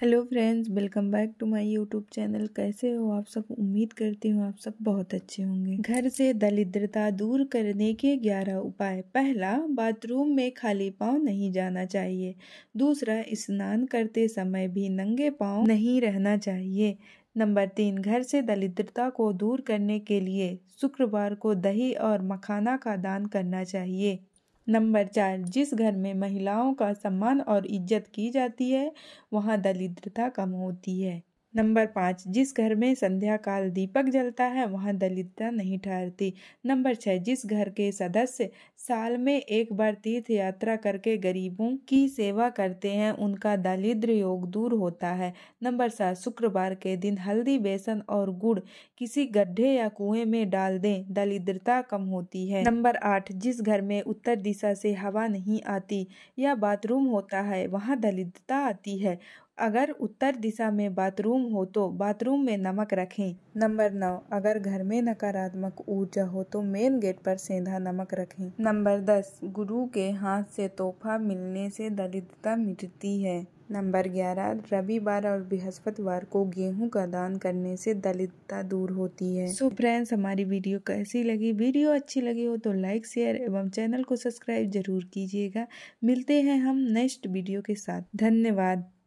hello friends welcome back to my YouTube channel कैसे हो आप सब उम्मीद करती हूँ आप सब बहुत अच्छे होंगे घर से दलिद्रता दूर करने के 11 उपाय पहला बाथरूम में खाली पाँव नहीं जाना चाहिए दूसरा स्नान करते समय भी नंगे पाँव नहीं रहना चाहिए नंबर तीन घर से दलिद्रता को दूर करने के लिए शुक्रवार को दही और मखाना का दान करना चाहिए नंबर चार जिस घर में महिलाओं का सम्मान और इज्जत की जाती है वहाँ दरिद्रता कम होती है नंबर पाँच जिस घर में संध्या काल दीपक जलता है वहाँ दलितता नहीं ठहरती नंबर छः जिस घर के सदस्य साल में एक बार तीर्थ यात्रा करके गरीबों की सेवा करते हैं उनका दलिद्र योग दूर होता है नंबर सात शुक्रवार के दिन हल्दी बेसन और गुड़ किसी गड्ढे या कुएं में डाल दें दलिद्रता कम होती है नंबर आठ जिस घर में उत्तर दिशा से हवा नहीं आती या बाथरूम होता है वहाँ दलिद्रता आती है अगर उत्तर दिशा में बाथरूम हो तो बाथरूम में नमक रखें नंबर नौ अगर घर में नकारात्मक ऊर्जा हो तो मेन गेट पर सेंधा नमक रखें नंबर दस गुरु के हाथ से तोहफा मिलने से दरिद्रता मिटती है नंबर ग्यारह रविवार और बृहस्पतिवार को गेहूं का दान करने से दलितता दूर होती है सो so फ्रेंड्स हमारी वीडियो कैसी लगी वीडियो अच्छी लगी हो तो लाइक शेयर एवं चैनल को सब्सक्राइब जरूर कीजिएगा मिलते हैं हम नेक्स्ट वीडियो के साथ धन्यवाद